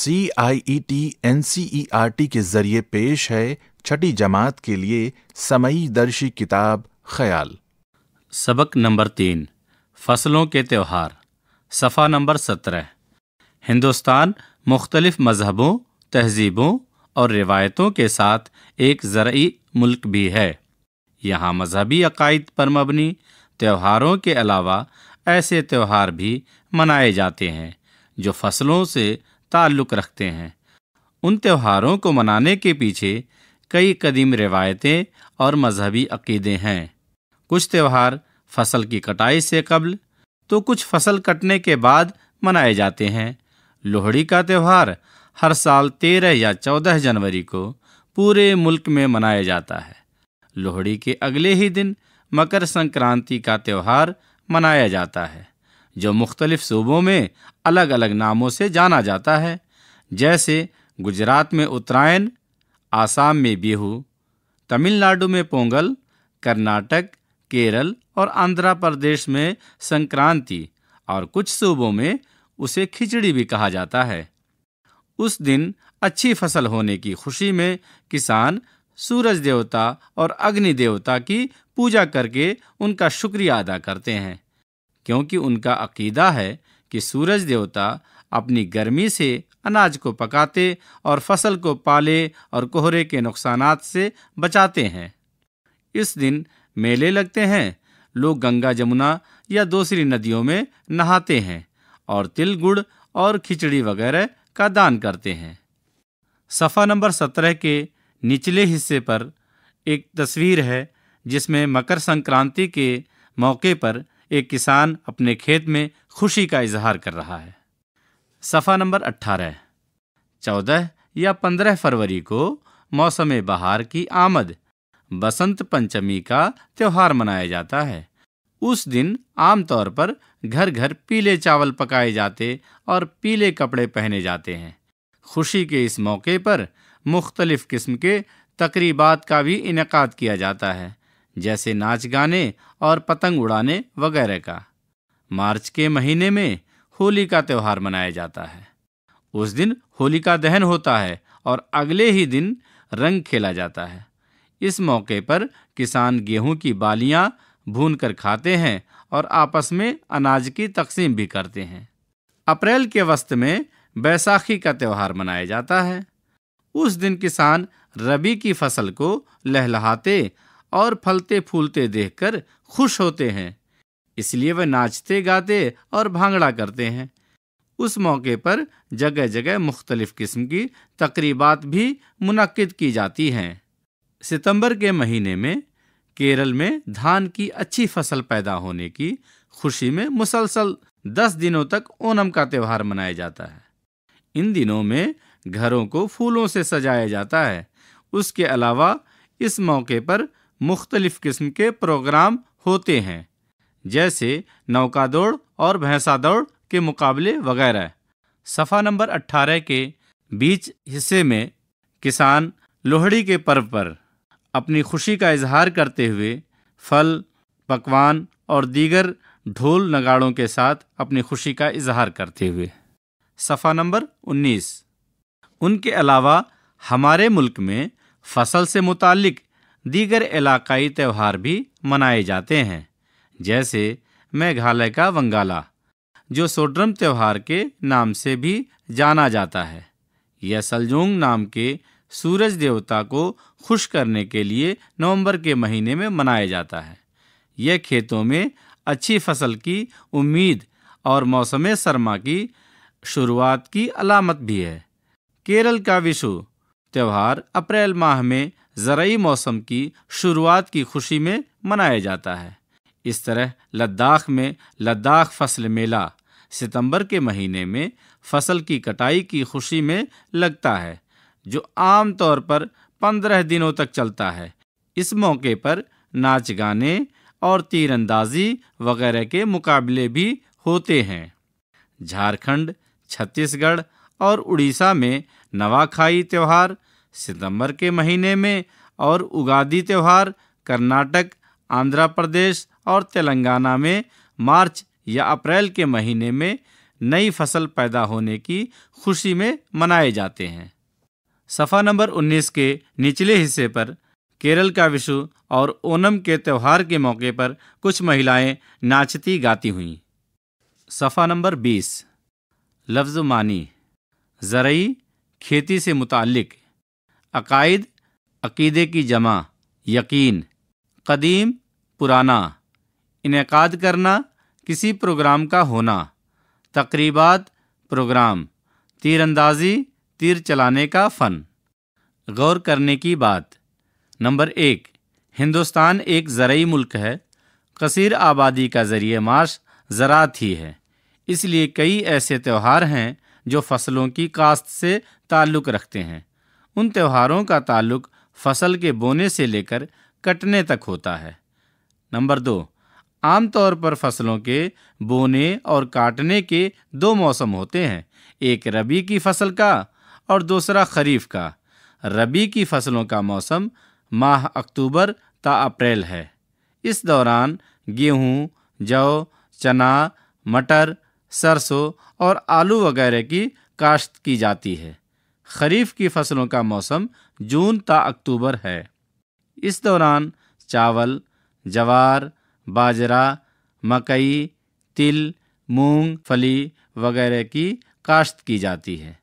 C I E T N C E R T के जरिए पेश है छठी जमात के लिए समयी दर्शी किताब ख्याल सबक नंबर तीन फसलों के त्यौहार सफ़ा नंबर सत्रह हिंदुस्तान मुख्तलिफ मजहबों तहजीबों और रिवायतों के साथ एक ज़रूरी मुल्क भी है यहाँ मजहबी अकायद पर मबनी त्यौहारों के अलावा ऐसे त्यौहार भी मनाए जाते हैं जो फसलों से ताल्लुक़ रखते हैं उन त्योहारों को मनाने के पीछे कई कदीम रिवायतें और मजहबी अकीदे हैं कुछ त्यौहार फसल की कटाई से कबल तो कुछ फसल कटने के बाद मनाए जाते हैं लोहड़ी का त्यौहार हर साल तेरह या चौदह जनवरी को पूरे मुल्क में मनाया जाता है लोहड़ी के अगले ही दिन मकर संक्रांति का त्यौहार मनाया जाता है जो मुख्तलिफ़ सूबों में अलग अलग नामों से जाना जाता है जैसे गुजरात में उत्तरायण आसाम में बिहू तमिलनाडु में पोंगल कर्नाटक केरल और आंध्र प्रदेश में संक्रांति और कुछ सूबों में उसे खिचड़ी भी कहा जाता है उस दिन अच्छी फसल होने की खुशी में किसान सूरज देवता और अग्नि देवता की पूजा करके उनका शुक्रिया अदा करते हैं क्योंकि उनका अकीदा है कि सूरज देवता अपनी गर्मी से अनाज को पकाते और फसल को पाले और कोहरे के नुकसान से बचाते हैं इस दिन मेले लगते हैं लोग गंगा जमुना या दूसरी नदियों में नहाते हैं और तिल गुड़ और खिचड़ी वगैरह का दान करते हैं सफ़ा नंबर सत्रह के निचले हिस्से पर एक तस्वीर है जिसमें मकर संक्रांति के मौके पर एक किसान अपने खेत में खुशी का इजहार कर रहा है सफ़ा नंबर अट्ठारह चौदह या पंद्रह फरवरी को मौसम बहार की आमद बसंत पंचमी का त्यौहार मनाया जाता है उस दिन आमतौर पर घर घर पीले चावल पकाए जाते और पीले कपड़े पहने जाते हैं खुशी के इस मौके पर मुख्तलिफ़ किस्म के तकरीबात का भी इनका किया जाता है जैसे नाच गाने और पतंग उड़ाने वगैरह का मार्च के महीने में होली का त्यौहार मनाया जाता है उस दिन होलिका दहन होता है और अगले ही दिन रंग खेला जाता है इस मौके पर किसान गेहूं की बालियां भून कर खाते हैं और आपस में अनाज की तकसीम भी करते हैं अप्रैल के वस्त में बैसाखी का त्यौहार मनाया जाता है उस दिन किसान रबी की फसल को लहलहाते और फलते फूलते देखकर खुश होते हैं इसलिए वह नाचते गाते और भांगड़ा करते हैं उस मौके पर जगह जगह मुख्तलिफ़ किस्म की तकरीबात भी मुनद की जाती हैं सितंबर के महीने में केरल में धान की अच्छी फसल पैदा होने की खुशी में मुसलसल दस दिनों तक ओनम का त्यौहार मनाया जाता है इन दिनों में घरों को फूलों से सजाया जाता है उसके अलावा इस मौके पर मुख्तलिफ़ किस्म के प्रोग्राम होते हैं जैसे नौका दौड़ और भैंसा दौड़ के मुकाबले वगैरह सफ़ा नंबर 18 के बीच हिस्से में किसान लोहड़ी के पर्व पर अपनी खुशी का इजहार करते हुए फल पकवान और दीगर ढोल नगाड़ों के साथ अपनी खुशी का इजहार करते हुए सफ़ा नंबर 19 उनके अलावा हमारे मुल्क में फसल से मुतालिक़ दीगर इलाकाई त्यौहार भी मनाए जाते हैं जैसे मेघालय का वंगाला जो सोड्रम त्यौहार के नाम से भी जाना जाता है यह सलजोंग नाम के सूरज देवता को खुश करने के लिए नवंबर के महीने में मनाया जाता है यह खेतों में अच्छी फसल की उम्मीद और मौसम सरमा की शुरुआत की अलामत भी है केरल का विशु त्यौहार अप्रैल माह में ज़रूरी मौसम की शुरुआत की खुशी में मनाया जाता है इस तरह लद्दाख में लद्दाख फसल मेला सितंबर के महीने में फसल की कटाई की खुशी में लगता है जो आम तौर पर पंद्रह दिनों तक चलता है इस मौके पर नाच गाने और तीरंदाजी वगैरह के मुकाबले भी होते हैं झारखंड, छत्तीसगढ़ और उड़ीसा में नवाखाई त्यौहार सितंबर के महीने में और उगादी त्यौहार कर्नाटक आंध्र प्रदेश और तेलंगाना में मार्च या अप्रैल के महीने में नई फसल पैदा होने की खुशी में मनाए जाते हैं सफ़ा नंबर 19 के निचले हिस्से पर केरल का विशु और ओनम के त्यौहार के मौके पर कुछ महिलाएं नाचती गाती हुईं सफ़ा नंबर 20 लफ्ज़ मानी ज़रई खेती से मुतालिक़ अकायद अकीदे की जमा यकीन कदीम पुराना इनकाद करना किसी प्रोग्राम का होना तकरीबात प्रोग्राम तीरंदाजी तीर चलाने का फ़न गौर करने की बात नंबर एक हिंदुस्तान एक ज़रूरी मुल्क है कसीर आबादी का ज़रिए माश ज़रात ही है इसलिए कई ऐसे त्यौहार हैं जो फसलों की काश्त से ताल्लुक़ रखते हैं उन त्योहारों का ताल्लुक फसल के बोने से लेकर कटने तक होता है नंबर दो आमतौर पर फसलों के बोने और काटने के दो मौसम होते हैं एक रबी की फसल का और दूसरा खरीफ का रबी की फसलों का मौसम माह अक्टूबर ता अप्रैल है इस दौरान गेहूँ जौ चना मटर सरसों और आलू वगैरह की काश्त की जाती है खरीफ की फसलों का मौसम जून ता अक्टूबर है इस दौरान चावल जवार बाजरा मकई तिल मूंग फली वगैरह की काश्त की जाती है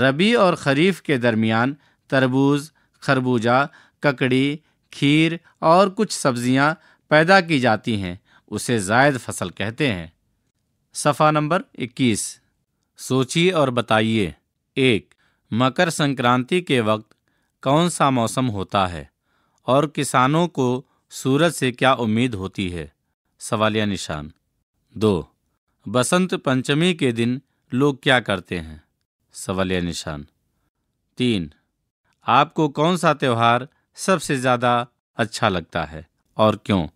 रबी और खरीफ के दरमियान तरबूज खरबूजा ककड़ी खीर और कुछ सब्जियां पैदा की जाती हैं उसे जायद फसल कहते हैं सफ़ा नंबर 21 सोचिए और बताइए एक मकर संक्रांति के वक्त कौन सा मौसम होता है और किसानों को सूरज से क्या उम्मीद होती है सवालिया निशान दो बसंत पंचमी के दिन लोग क्या करते हैं सवालिया निशान तीन आपको कौन सा त्यौहार सबसे ज़्यादा अच्छा लगता है और क्यों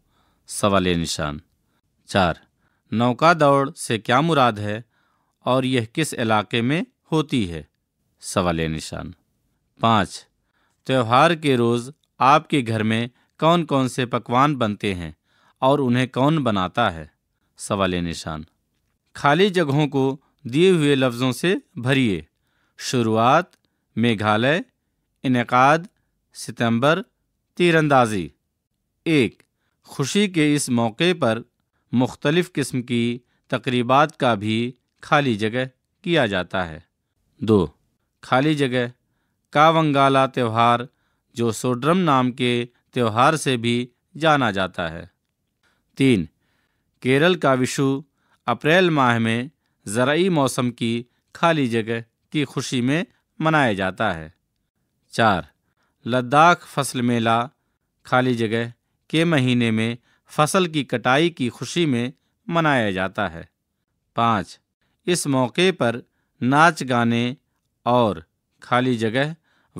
सवालिया निशान चार नौका दौड़ से क्या मुराद है और यह किस इलाके में होती है सवाल निशान पाँच त्यौहार के रोज़ आपके घर में कौन कौन से पकवान बनते हैं और उन्हें कौन बनाता है सवाल निशान खाली जगहों को दिए हुए लफ्ज़ों से भरिए शुरुआत मेघालय इनकाद सितंबर तीरंदाजी एक खुशी के इस मौके पर मुख्तलिफ़ किस्म की तकरीबात का भी खाली जगह किया जाता है दो खाली जगह कावंगाला त्यौहार जो सोड्रम नाम के त्यौहार से भी जाना जाता है तीन केरल का विशु अप्रैल माह में ज़रूरी मौसम की खाली जगह की खुशी में मनाया जाता है चार लद्दाख फसल मेला खाली जगह के महीने में फसल की कटाई की खुशी में मनाया जाता है पाँच इस मौके पर नाच गाने और खाली जगह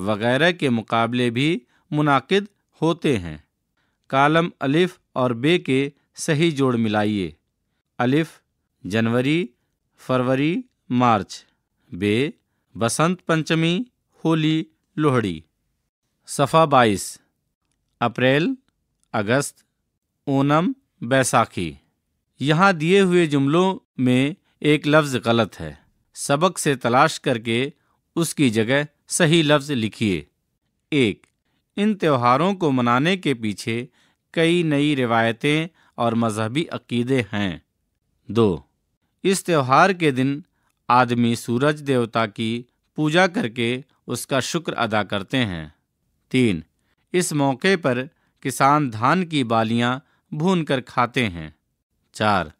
वगैरह के मुकाबले भी मुनद होते हैं कालम अलिफ और बे के सही जोड़ मिलाइए अलिफ जनवरी फरवरी मार्च बे बसंत पंचमी होली लोहड़ी सफ़ा बाईस अप्रैल अगस्त ओनम बैसाखी यहाँ दिए हुए जुमलों में एक लफ्ज़ गलत है सबक से तलाश करके उसकी जगह सही लफ्ज़ लिखिए एक इन त्योहारों को मनाने के पीछे कई नई रिवायतें और मजहबी अकीदे हैं दो इस त्यौहार के दिन आदमी सूरज देवता की पूजा करके उसका शुक्र अदा करते हैं तीन इस मौके पर किसान धान की बालियां भून कर खाते हैं चार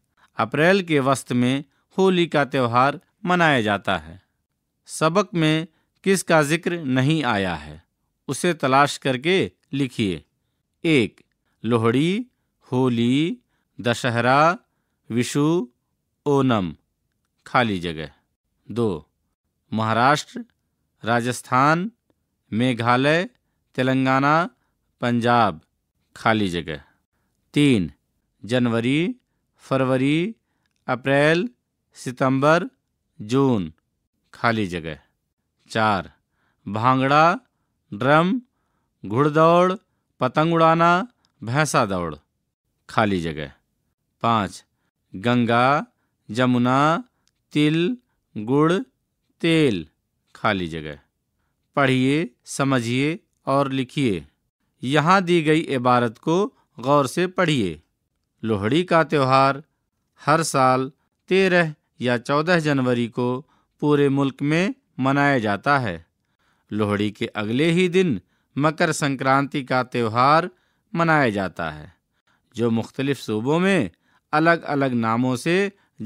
अप्रैल के वस्त में होली का त्यौहार मनाया जाता है सबक में किसका जिक्र नहीं आया है उसे तलाश करके लिखिए एक लोहड़ी होली दशहरा विशु ओनम खाली जगह दो महाराष्ट्र राजस्थान मेघालय तेलंगाना पंजाब खाली जगह तीन जनवरी फरवरी अप्रैल सितंबर जून खाली जगह चार भांगड़ा ड्रम घुड़दौड़ पतंग उड़ाना भैंसा दौड़ खाली जगह पाँच गंगा जमुना तिल गुड़ तेल खाली जगह पढ़िए समझिए और लिखिए यहाँ दी गई इबारत को गौर से पढ़िए लोहड़ी का त्यौहार हर साल तेरह या चौदह जनवरी को पूरे मुल्क में मनाया जाता है लोहड़ी के अगले ही दिन मकर संक्रांति का त्यौहार मनाया जाता है जो मुख्तलिफ़ सूबों में अलग अलग नामों से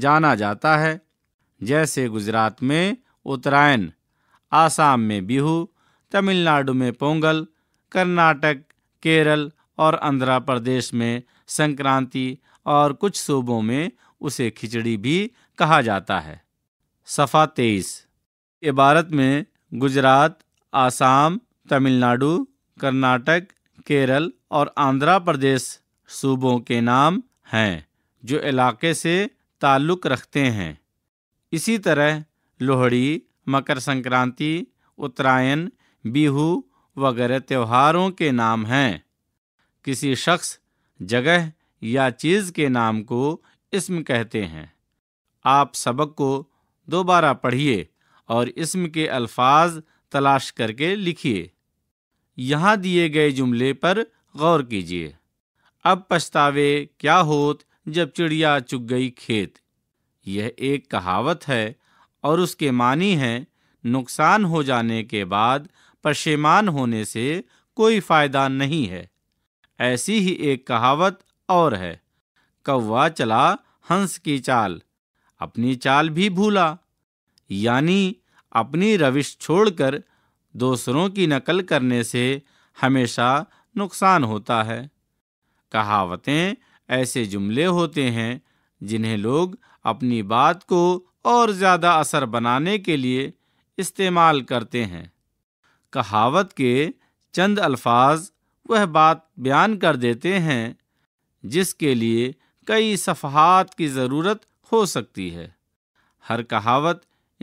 जाना जाता है जैसे गुजरात में उत्तरायण आसाम में बिहू तमिलनाडु में पोंगल कर्नाटक केरल और आंध्र प्रदेश में संक्रांति और कुछ सूबों में उसे खिचड़ी भी कहा जाता है सफ़ा तेईस इबारत में गुजरात आसाम तमिलनाडु कर्नाटक केरल और आंध्र प्रदेश सूबों के नाम हैं जो इलाके से ताल्लुक़ रखते हैं इसी तरह लोहड़ी मकर संक्रांति उत्तरायण बिहू वगैरह त्योहारों के नाम हैं किसी शख्स जगह या चीज़ के नाम को इसम कहते हैं आप सबक को दोबारा पढ़िए और इसम के अल्फाज तलाश करके लिखिए यहाँ दिए गए जुमले पर गौर कीजिए अब पछतावे क्या होत जब चिड़िया चुग गई खेत यह एक कहावत है और उसके मानी है नुकसान हो जाने के बाद पशेमान होने से कोई फ़ायदा नहीं है ऐसी ही एक कहावत और है कौवा चला हंस की चाल अपनी चाल भी भूला यानी अपनी रविश छोड़कर दूसरों की नकल करने से हमेशा नुकसान होता है कहावतें ऐसे जुमले होते हैं जिन्हें लोग अपनी बात को और ज़्यादा असर बनाने के लिए इस्तेमाल करते हैं कहावत के चंद अल्फाज वह बात बयान कर देते हैं जिसके लिए कई सफ़हात की ज़रूरत हो सकती है हर कहावत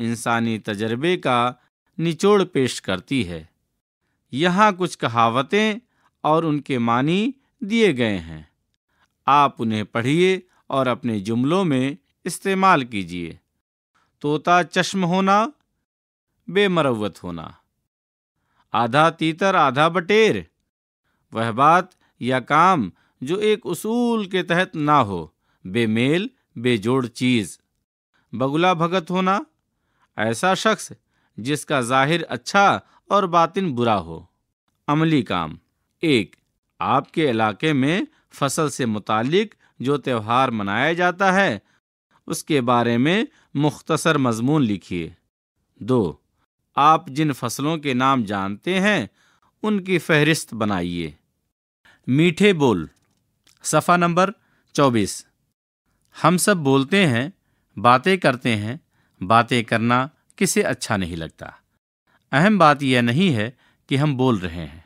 इंसानी तजर्बे का निचोड़ पेश करती है यहाँ कुछ कहावतें और उनके मानी दिए गए हैं आप उन्हें पढ़िए और अपने जुमलों में इस्तेमाल कीजिए तोता चश्म होना बेमरवत होना आधा तीतर आधा बटेर वह बात या काम जो एक उसूल के तहत ना हो बेमेल बेजोड़ चीज़ बगुला भगत होना ऐसा शख्स जिसका जाहिर अच्छा और बातिन बुरा हो अमली काम एक आपके इलाके में फसल से मुतालिक जो त्यौहार मनाया जाता है उसके बारे में मुख्तसर मजमून लिखिए दो आप जिन फसलों के नाम जानते हैं उनकी फहरिस्त बनाइए मीठे बोल सफ़ा नंबर चौबीस हम सब बोलते हैं बातें करते हैं बातें करना किसे अच्छा नहीं लगता अहम बात यह नहीं है कि हम बोल रहे हैं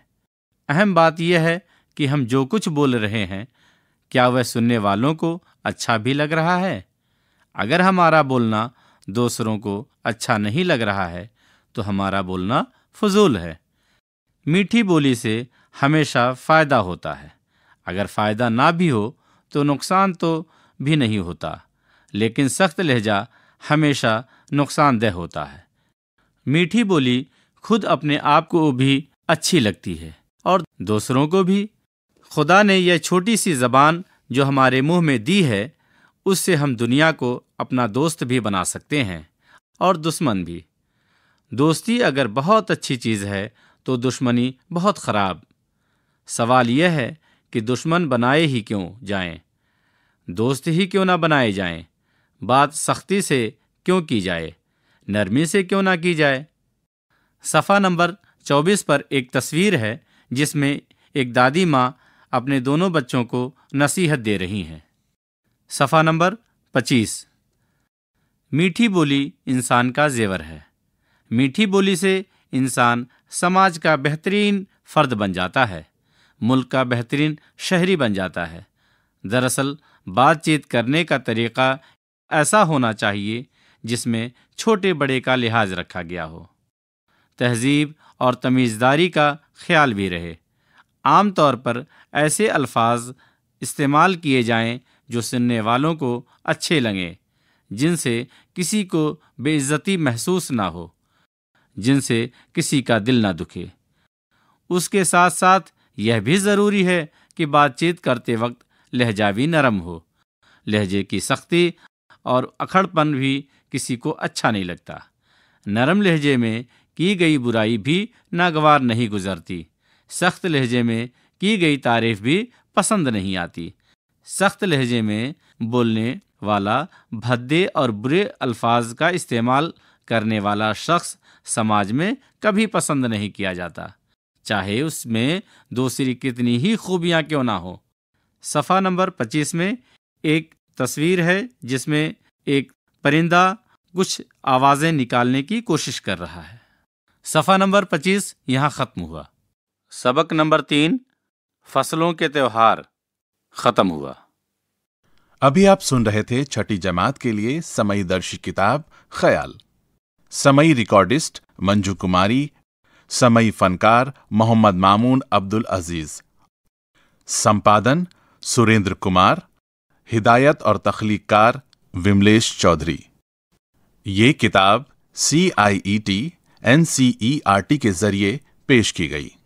अहम बात यह है कि हम जो कुछ बोल रहे हैं क्या वह सुनने वालों को अच्छा भी लग रहा है अगर हमारा बोलना दूसरों को अच्छा नहीं लग रहा है तो हमारा बोलना फजूल है मीठी बोली से हमेशा फ़ायदा होता है अगर फ़ायदा ना भी हो तो नुकसान तो भी नहीं होता लेकिन सख्त लहजा हमेशा नुकसानदेह होता है मीठी बोली खुद अपने आप को भी अच्छी लगती है और दूसरों को भी खुदा ने यह छोटी सी ज़बान जो हमारे मुंह में दी है उससे हम दुनिया को अपना दोस्त भी बना सकते हैं और दुश्मन भी दोस्ती अगर बहुत अच्छी चीज़ है तो दुश्मनी बहुत ख़राब सवाल यह है कि दुश्मन बनाए ही क्यों जाएं दोस्त ही क्यों ना बनाए जाएं? बात सख्ती से क्यों की जाए नरमी से क्यों ना की जाए सफ़ा नंबर 24 पर एक तस्वीर है जिसमें एक दादी माँ अपने दोनों बच्चों को नसीहत दे रही हैं सफ़ा नंबर 25 मीठी बोली इंसान का जेवर है मीठी बोली से इंसान समाज का बेहतरीन फ़र्द बन जाता है मुल्क का बेहतरीन शहरी बन जाता है दरअसल बातचीत करने का तरीका ऐसा होना चाहिए जिसमें छोटे बड़े का लिहाज रखा गया हो तहजीब और तमीज़दारी का ख्याल भी रहे आम तौर पर ऐसे अल्फाज इस्तेमाल किए जाएं जो सुनने वालों को अच्छे लगें जिनसे किसी को बेइज्जती महसूस ना हो जिनसे किसी का दिल ना दुखे उसके साथ साथ यह भी ज़रूरी है कि बातचीत करते वक्त लहजा भी नरम हो लहजे की सख्ती और अखड़पन भी किसी को अच्छा नहीं लगता नरम लहजे में की गई बुराई भी नागवार नहीं गुजरती सख्त लहजे में की गई तारीफ भी पसंद नहीं आती सख्त लहजे में बोलने वाला भद्दे और बुरे अल्फाज का इस्तेमाल करने वाला शख्स समाज में कभी पसंद नहीं किया जाता चाहे उसमें दूसरी कितनी ही खूबियाँ क्यों ना हो सफ़ा नंबर 25 में एक तस्वीर है जिसमें एक परिंदा कुछ आवाज़ें निकालने की कोशिश कर रहा है सफ़ा नंबर 25 यहाँ ख़त्म हुआ सबक नंबर तीन फसलों के त्योहार ख़त्म हुआ अभी आप सुन रहे थे छठी जमात के लिए समयी दर्शी किताब ख्याल समयी रिकॉर्डिस्ट मंजू कुमारी समयी फनकार मोहम्मद मामून अब्दुल अजीज संपादन सुरेंद्र कुमार हिदायत और तख्लीकार विमलेश चौधरी ये किताब C I E T N C E R T के जरिए पेश की गई